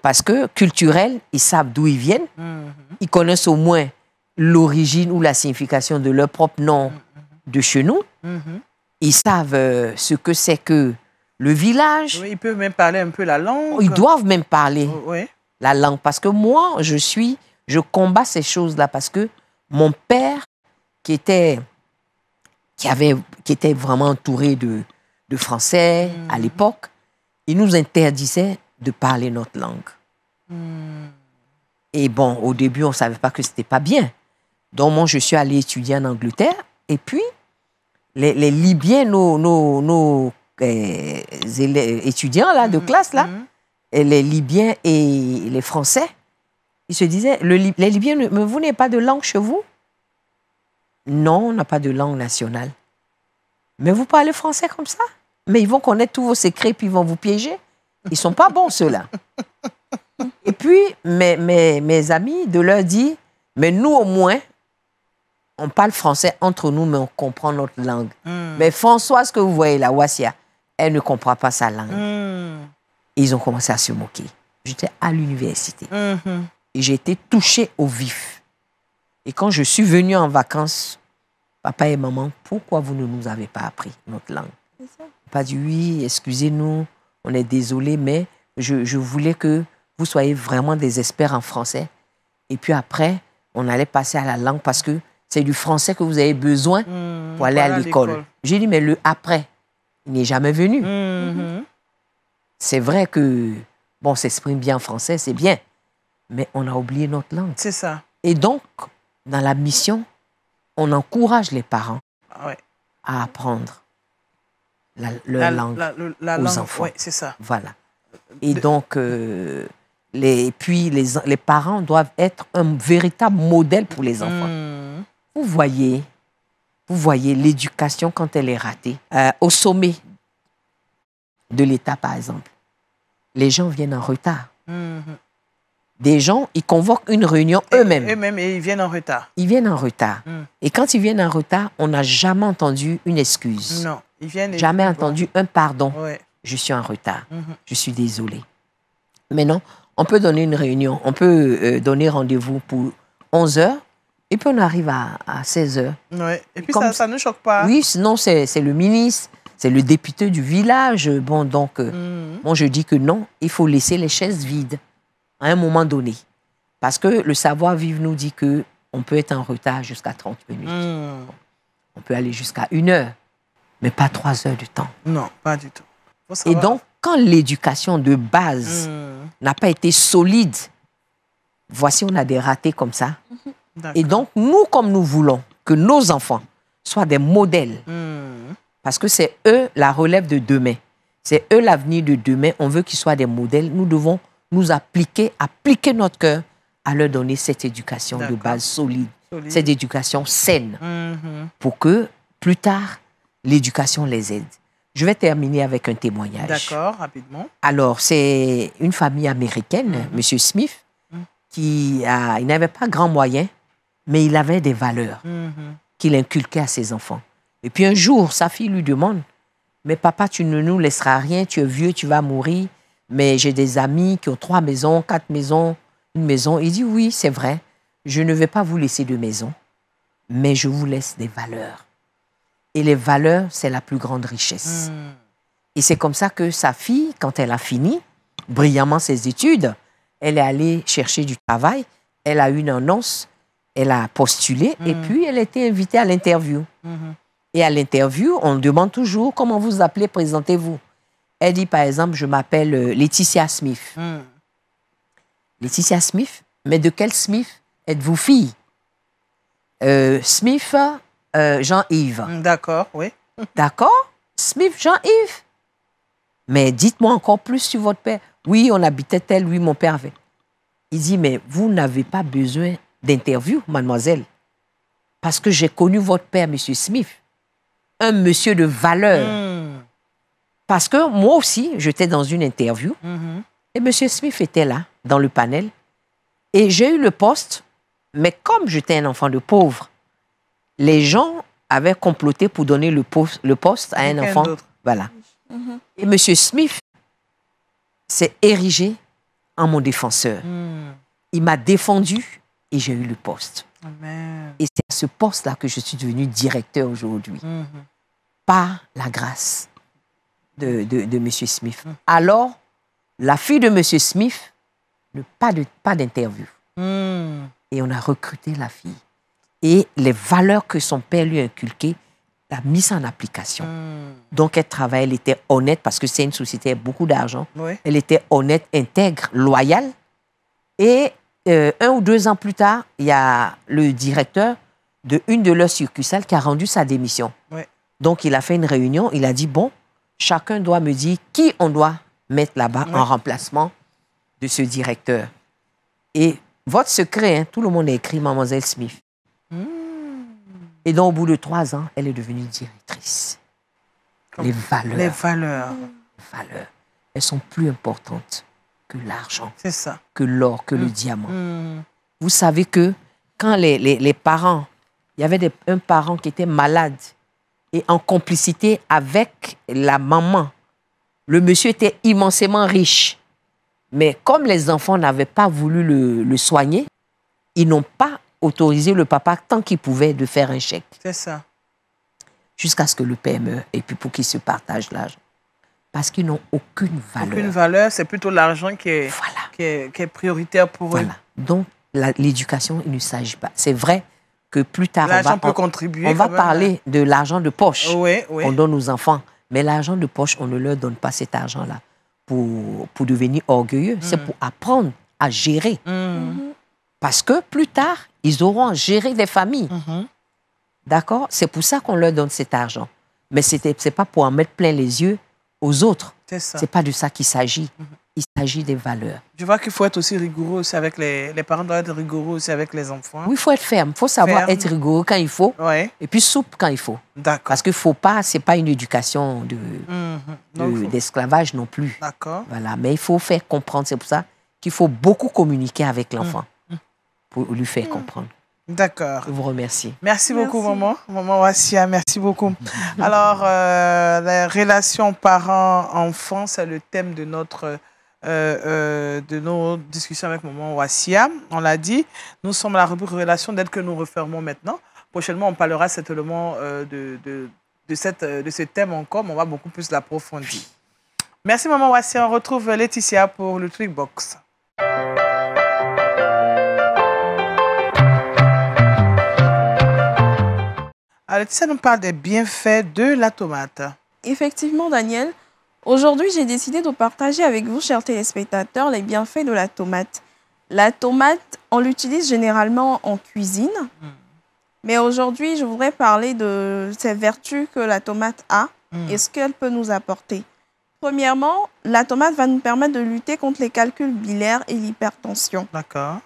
Parce que culturel, ils savent d'où ils viennent, ils connaissent au moins l'origine ou la signification de leur propre nom de chez nous. Mhm. Ils savent euh, ce que c'est que le village. ils peuvent même parler un peu la langue. Ils doivent même parler oh, la langue. Parce que moi, je suis, je combats ces choses-là parce que mon père, qui était, qui avait, qui était vraiment entouré de, de Français à mhm. l'époque, il nous interdisait de parler notre langue. Mhm. Et bon, au début, on ne savait pas que c'était pas bien. Donc, moi, je suis allé étudier en Angleterre. Et puis, les, Libyens, nos, nos, nos euh, étudiants là, de mhm, classe, là, mhm. et les Libyens et les Français, ils se disaient Les Libyens, vous n'avez pas de langue chez vous Non, on n'a pas de langue nationale. Mais vous parlez français comme ça Mais ils vont connaître tous vos secrets puis ils vont vous piéger. Ils sont pas bons, ceux-là. Et puis, mes, mes, mes amis de leur dire Mais nous, au moins, on parle français entre nous, mais on comprend notre langue. Hmm. Mais Françoise, que vous voyez là, Wassia, elle ne comprend pas sa langue. Hmm. ils ont commencé à se moquer. J'étais à l'université. Hmm. Et j'ai été touchée au vif. Et quand je suis venue en vacances, papa et maman, pourquoi vous ne nous avez pas appris notre langue Pas dit oui, excusez-nous, on est désolé, mais je, je, voulais que vous soyez vraiment des experts en français. Et puis après, on allait passer à la langue parce que c'est du français que vous avez besoin mmh. pour aller à l'école. J'ai dit, mais le après, il n'est jamais venu. Mmh. C'est vrai que, bon, s'exprime bien en français, c'est bien, mais on a oublié notre langue. C'est ça. Et donc, dans la mission, on encourage les parents ah à apprendre la, langue enfants. c'est ça. Voilà. Et donc, euh, les, puis les, les, parents doivent être un véritable modèle pour les enfants. Mmh. Vous voyez, vous voyez l'éducation quand elle est ratée. Euh, au sommet de l'État, par exemple, les gens viennent en retard. Mhm. Des gens, ils convoquent une réunion eux-mêmes. Eux-mêmes et ils viennent en retard. Ils viennent en retard. Mm. Et quand ils viennent en retard, on n'a jamais entendu une excuse. Non, ils viennent. Jamais entendu un pardon. Je suis en retard. Mm-hmm. Je suis désolé. non, on peut donner une réunion, on peut euh, donner rendez-vous pour 11 heures et puis on arrive à, 16 heures. Et puis Comme ça, ne choque pas. Oui, sinon c'est le ministre, c'est le député du village. Bon, donc, euh, mhm. moi je dis que non, il faut laisser les chaises vides à un moment donné. Parce que le savoir-vivre nous dit que on peut être en retard jusqu'à 30 minutes. Mhm. On peut aller jusqu'à une heure, mais pas trois heures de temps. Non, pas du tout. Et donc, quand l'éducation de base mhm. n'a pas été solide, voici, on a des ratés comme ça. Et donc, nous, comme nous voulons que nos enfants soient des modèles, hmm. parce que c'est eux la relève de demain, c'est eux l'avenir de demain, on veut qu'ils soient des modèles, nous devons nous appliquer, appliquer notre cœur à leur donner cette éducation de base solide, cette éducation saine, hmm, hmm. pour que plus tard, l'éducation les aide. Je vais terminer avec un témoignage. D'accord, rapidement. Alors, c'est une famille américaine, M. Smith, qui n'avait pas grand moyen mais il avait des valeurs mhm. qu'il inculquait à ses enfants. Et puis un jour, sa fille lui demande, mais papa, tu ne nous laisseras rien, tu es vieux, tu vas mourir, mais j'ai des amis qui ont trois maisons, quatre maisons, une maison. Il dit, oui, c'est vrai, je ne vais pas vous laisser de maison, mais je vous laisse des valeurs. Et les valeurs, c'est la plus grande richesse. Mhm. Et c'est comme ça que sa fille, quand elle a fini brillamment ses études, elle est allée chercher du travail, elle a eu une annonce elle a postulé et mhm. puis elle a été invitée à l'interview. Mhm. Et à l'interview, on demande toujours comment vous appelez, présentez-vous. Elle dit par exemple, je m'appelle euh, Laetitia Smith. Mhm. Laetitia Smith Mais de quel Smith êtes-vous fille euh, Smith euh, Jean-Yves. Mm, d'accord, oui. D'accord Smith Jean-Yves. Mais dites-moi encore plus sur votre père. Oui, on habitait tel, oui, mon père avait. Il dit, mais vous n'avez pas besoin d'interview, mademoiselle, parce que j'ai connu votre père, monsieur Smith, un monsieur de valeur. Hmm. Parce que moi aussi, j'étais dans une interview mm-hmm. et monsieur Smith était là, dans le panel. Et j'ai eu le poste, mais comme j'étais un enfant de pauvre, les gens avaient comploté pour donner le poste, le poste à un enfant. Voilà. Mm-hmm. Et monsieur Smith s'est érigé en mon défenseur. Mm. Il m'a défendu et j'ai eu le poste. Et c'est à ce poste-là que je suis devenue directeur aujourd'hui, mm-hmm. par la grâce de, de, M. Smith. Mm. Alors, la fille de M. Smith, ne pas d'interview. Pas mm. d'interview. Et on a recruté la fille. Et les valeurs que son père lui a inculquées, la mise en application. Mm. Donc, elle travaillait, elle était honnête parce que c'est une société beaucoup d'argent. Elle était honnête, intègre, loyale. Et euh, un ou deux ans plus tard, il y a le directeur de une de leurs succursales qui a rendu sa démission. Donc, il a fait une réunion. Il a dit bon, chacun doit me dire qui on doit mettre là-bas en remplacement de ce directeur. Et votre secret, hein, tout le monde a écrit Mademoiselle Smith. Hmm. Et donc, au bout de trois ans, elle est devenue directrice. les valeurs. Les valeurs. Les valeurs. Elles sont plus importantes que l'argent, que l'or, que le mm. diamant. Mm. Vous savez que quand les, parents, il y avait un parent qui était malade et en complicité avec la maman, le monsieur était immensément riche. Mais comme les enfants n'avaient pas voulu le, soigner, ils n'ont pas autorisé le papa tant qu'il pouvait de faire un chèque. C'est ça. Jusqu'à ce que le père et puis pour qu'il se partage l'argent parce qu'ils n'ont aucune valeur. Aucune valeur, c'est plutôt l'argent qui, qui, est, prioritaire pour voilà. eux. Donc, l'éducation, il ne s'agit pas. C'est vrai que plus tard, on va, contribuer on va parler hein. de l'argent de poche qu'on donne aux enfants. Mais l'argent de poche, on ne leur donne pas cet argent-là pour, pour devenir orgueilleux. C'est mm. pour apprendre à gérer. Mm. Mm-hmm. Parce que plus tard, ils auront à gérer des familles. Mm-hmm. D'accord C'est pour ça qu'on leur donne cet argent. Mais ce n'est pas pour en mettre plein les yeux aux autres. C'est pas de ça qu'il s'agit. Mhm. Il s'agit des valeurs. Je vois qu'il faut être aussi rigoureux aussi avec les, les parents doivent être rigoureux aussi avec les enfants. Oui, il faut être ferme. Il faut savoir être rigoureux quand il faut. Et puis souple quand il faut. Parce que faut pas, c'est pas une éducation de mhm. d'esclavage non plus. D'accord. Voilà, mais il faut faire comprendre. C'est pour ça qu'il faut beaucoup communiquer avec l'enfant mhm. pour lui faire comprendre. D'accord. Je vous remercie. Merci, beaucoup, maman. Maman Wassia, merci beaucoup. Alors, euh, la relation parents-enfants, c'est le thème de notre. Euh, euh, de nos discussions avec maman Wassia. On l'a dit, nous sommes à la rubrique relation dès que nous refermons maintenant. Prochainement, on parlera certainement euh, de, de, de, cette, de ce thème encore, mais on va beaucoup plus l'approfondir. Merci maman Wassia. On retrouve Laetitia pour le Trick Box. ça nous parle des bienfaits de la tomate. Effectivement, Daniel. Aujourd'hui, j'ai décidé de partager avec vous, chers téléspectateurs, les bienfaits de la tomate. La tomate, on l'utilise généralement en cuisine. Hmm. Mais aujourd'hui, je voudrais parler de ces vertus que la tomate a hmm. et ce qu'elle peut nous apporter. Premièrement, la tomate va nous permettre de lutter contre les calculs biliaires et l'hypertension. D'accord.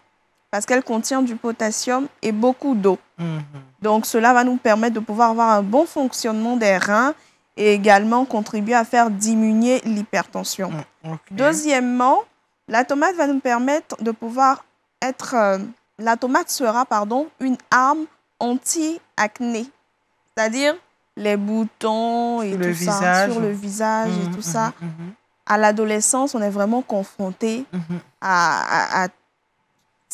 Parce qu'elle contient du potassium et beaucoup d'eau. Mhm. Donc cela va nous permettre de pouvoir avoir un bon fonctionnement des reins et également contribuer à faire diminuer l'hypertension. Mm, Deuxièmement, la tomate va nous permettre de pouvoir être... Euh, la tomate sera, pardon, une arme anti-acné. C'est-à-dire les boutons et tout le ça, visage. sur le visage et mm, tout mm, ça. À l'adolescence, on est vraiment confronté à, à, à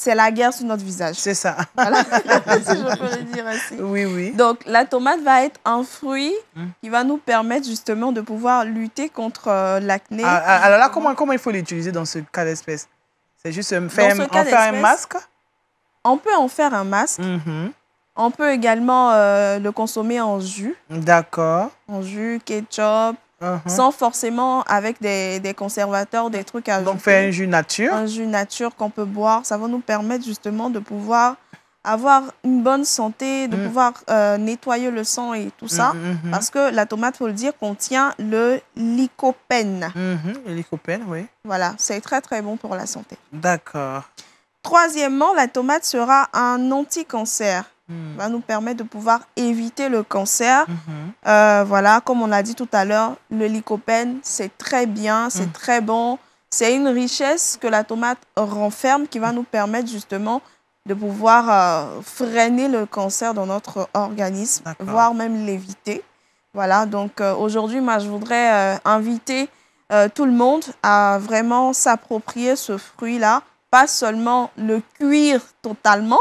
c'est la guerre sur notre visage. C'est ça. Voilà, si je peux le dire ainsi. Oui, oui. Donc, la tomate va être un fruit hum. qui va nous permettre justement de pouvoir lutter contre euh, l'acné. Ah, ah, alors là, comment, comment il faut l'utiliser dans ce cas d'espèce C'est juste faire, en faire un masque On peut en faire un masque. Mm-hmm. On peut également euh, le consommer en jus. D'accord. En jus, ketchup, Uh-huh. sans forcément avec des, conservateurs, des trucs à Donc, faire un jus nature. Un jus nature qu'on peut boire. Ça va nous permettre justement de pouvoir avoir une bonne santé, de mm. pouvoir euh, nettoyer le sang et tout ça. Mm-hmm, mm-hmm. Parce que la tomate, il faut le dire, contient le lycopène. Mm-hmm, le lycopène, oui. Voilà, c'est très, très bon pour la santé. D'accord. Troisièmement, la tomate sera un anti-cancer. Mm. va nous permettre de pouvoir éviter le cancer. Mm-hmm. Euh, voilà, comme on a dit tout à l'heure, le lycopène, c'est très bien, c'est mm. très bon. C'est une richesse que la tomate renferme qui va nous permettre justement de pouvoir euh, freiner le cancer dans notre organisme, voire même l'éviter. Voilà, donc euh, aujourd'hui, moi, je voudrais inviter tout le monde à vraiment s'approprier ce fruit-là, pas seulement le cuire totalement,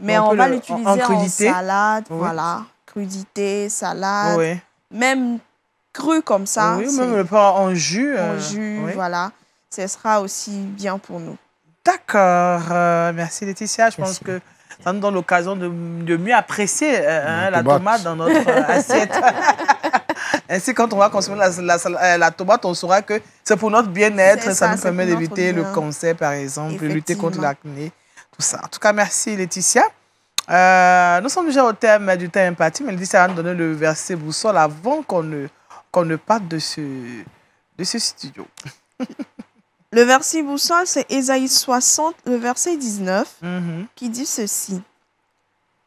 mais on, va l'utiliser en, salade, voilà. Crudité, salade. Même cru comme ça. Oui, même le porc en jus. En euh, jus, voilà. Ce sera aussi bien pour nous. D'accord. Euh, merci Laetitia. Je pense que ça nous donne l'occasion de, mieux apprécier euh, hein, la tomate. dans notre assiette. Ainsi, quand on va consommer la, tomate, on saura que c'est pour notre bien-être. Ça, nous permet d'éviter le cancer, par exemple, de lutter contre l'acné ça. En tout cas, merci Laetitia. Euh, nous sommes déjà au thème du temps imparti, mais Laetitia nous donner le verset boussole avant qu'on ne, qu'on ne parte de ce, de ce studio. le verset boussole, c'est Ésaïe 60, le verset 19, mhm. qui dit ceci.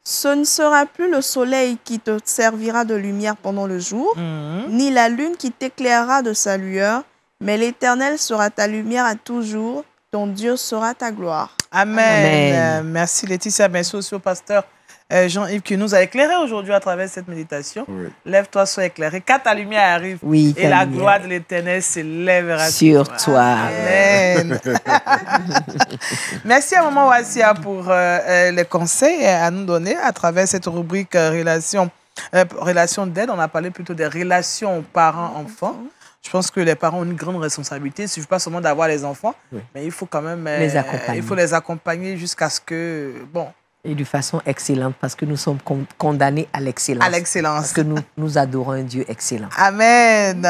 Ce ne sera plus le soleil qui te servira de lumière pendant le jour, mhm. ni la lune qui t'éclairera de sa lueur, mais l'Éternel sera ta lumière à toujours Dieu sera ta gloire. Amen. Euh, merci Laetitia, merci aussi au pasteur euh, Jean-Yves qui nous a éclairé aujourd'hui à travers cette méditation. Lève-toi, sois éclairé, Quand ta lumière arrive et la gloire de l'Éternel s'élèvera sur toi. Amen. merci à Maman Wassia pour euh, les conseils à nous donner à travers cette rubrique Relations relation d'aide. On a parlé plutôt des relations parents-enfants. Mm-hmm je pense que les parents ont une grande responsabilité. Il ne suffit pas seulement d'avoir les enfants, mais il faut quand même les euh, accompagner. Il faut les accompagner jusqu'à ce que bon. Et de façon excellente, parce que nous sommes condamnés à l'excellence. À l'excellence. Parce que nous, nous adorons un Dieu excellent. Amen.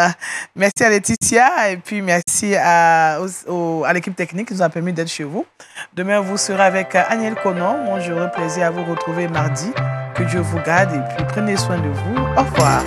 Merci à Laetitia et puis merci à, à l'équipe technique qui nous a permis d'être chez vous. Demain, vous serez avec euh, Agnès Conan. Moi, j'aurai plaisir à vous retrouver mardi. Que Dieu vous garde et puis prenez soin de vous. Au revoir.